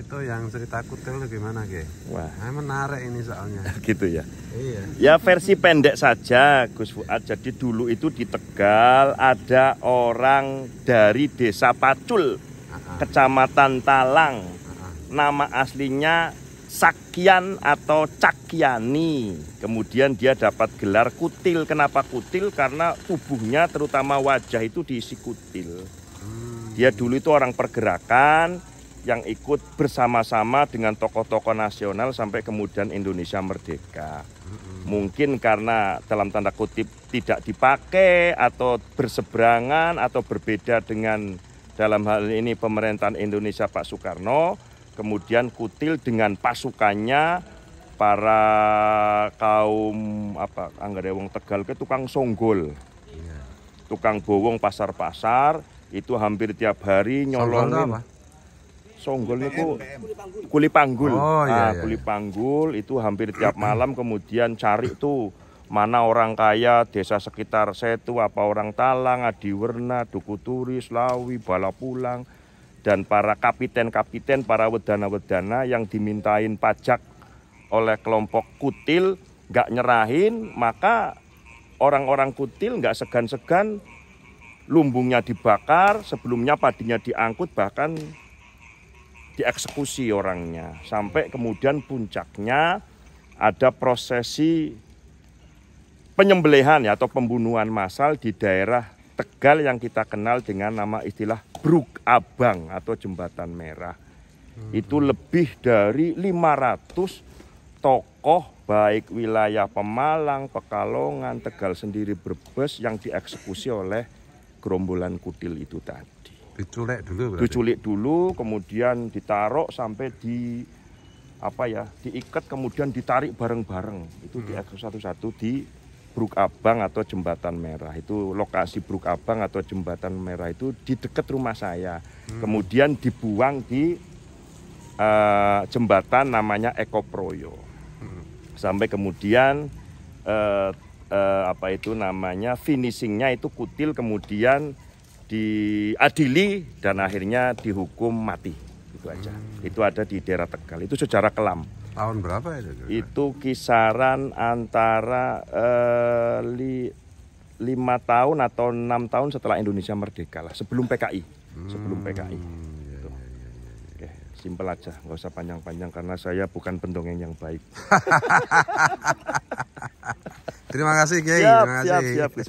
itu yang cerita kutil itu gimana Ge? Wah. Nah, menarik ini soalnya. gitu ya. Iya. Ya versi pendek saja Gus Fuad. Jadi dulu itu di Tegal ada orang dari desa Pacul, -huh. kecamatan Talang. -huh. Nama aslinya Sakian atau Cakyani. Kemudian dia dapat gelar kutil. Kenapa kutil? Karena tubuhnya terutama wajah itu diisi kutil. Hmm. Dia dulu itu orang pergerakan, yang ikut bersama-sama dengan tokoh-tokoh nasional sampai kemudian Indonesia merdeka. Mungkin karena dalam tanda kutip tidak dipakai atau berseberangan atau berbeda dengan dalam hal ini pemerintahan Indonesia Pak Soekarno, kemudian Kutil dengan pasukannya para kaum apa anggere wong Tegal ke tukang songgol. Iya. Tukang bowong pasar-pasar itu hampir tiap hari nyolongin Songgol itu kuli panggul. Oh, nah, iya. iya kuli iya. panggul itu hampir tiap malam kemudian cari tuh mana orang kaya desa sekitar Setu apa orang Talang, Adiwerna, Duku Turis, Lawi, Balapulang dan para kapiten-kapiten, para wedana-wedana yang dimintain pajak oleh kelompok kutil nggak nyerahin maka orang-orang kutil nggak segan-segan lumbungnya dibakar sebelumnya padinya diangkut bahkan dieksekusi orangnya sampai kemudian puncaknya ada prosesi penyembelihan ya, atau pembunuhan massal di daerah Tegal yang kita kenal dengan nama istilah Bruk Abang atau Jembatan Merah. Hmm. Itu lebih dari 500 tokoh baik wilayah Pemalang, Pekalongan, Tegal sendiri Brebes yang dieksekusi oleh gerombolan kutil itu tadi diculik dulu berarti. diculik dulu kemudian ditaruh sampai di apa ya diikat kemudian ditarik bareng-bareng itu hmm. di satu-satu di Bruk Abang atau Jembatan Merah itu lokasi Bruk Abang atau Jembatan Merah itu di dekat rumah saya hmm. kemudian dibuang di uh, jembatan namanya Eko Proyo hmm. sampai kemudian uh, uh, apa itu namanya finishingnya itu kutil kemudian diadili dan akhirnya dihukum mati itu aja hmm. itu ada di daerah Tegal itu sejarah kelam tahun berapa itu itu kisaran antara eh, li, lima tahun atau enam tahun setelah Indonesia merdeka lah sebelum PKI hmm. sebelum PKI ya, iya, iya, iya, simpel aja nggak usah panjang-panjang karena saya bukan pendongeng yang baik terima kasih Kiai terima kasih siap, siap.